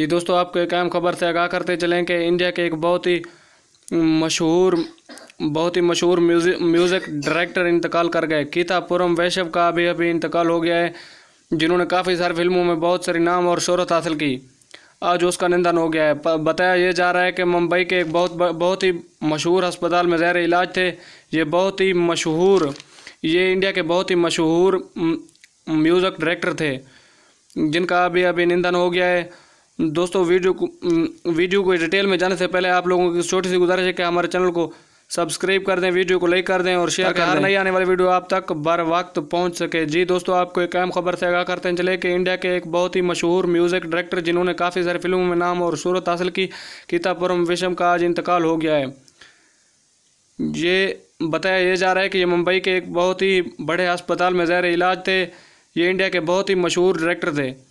जी दोस्तों आपको एक अहम खबर से आगाह करते चलें कि इंडिया के एक बहुत ही मशहूर बहुत ही मशहूर म्यूजिक म्यूज़िक डायरेक्टर इंतकाल कर गए कीतापुरम वैशव का अभी अभी इंतकाल हो गया है जिन्होंने काफ़ी सारी फिल्मों में बहुत सारी नाम और शहरत हासिल की आज उसका निंदन हो गया है बताया ये जा रहा है कि मुंबई के एक बहुत बहुत ही मशहूर अस्पताल में जहर इलाज थे ये बहुत ही मशहूर ये इंडिया के बहुत ही मशहूर म्यूज़िक डायरेक्टर थे जिनका अभी अभी निंदन हो गया है दोस्तों वीडियो को वीडियो को डिटेल में जाने से पहले आप लोगों की छोटी सी गुजारिश है कि हमारे चैनल को सब्सक्राइब कर दें वीडियो को लाइक कर दें और शेयर कर नहीं आने वाली वीडियो आप तक बर वक्त पहुंच सके जी दोस्तों आपको एक अहम खबर से आगाह करते हैं चले कि इंडिया के एक बहुत ही मशहूर म्यूज़िक डायरेक्टर जिन्होंने काफ़ी सारी फिल्मों में नाम और सूरत हासिल की परम विषम का आज इंतकाल हो गया है ये बताया ये जा रहा है कि ये मुंबई के एक बहुत ही बड़े अस्पताल में जैर इलाज थे ये इंडिया के बहुत ही मशहूर डायरेक्टर थे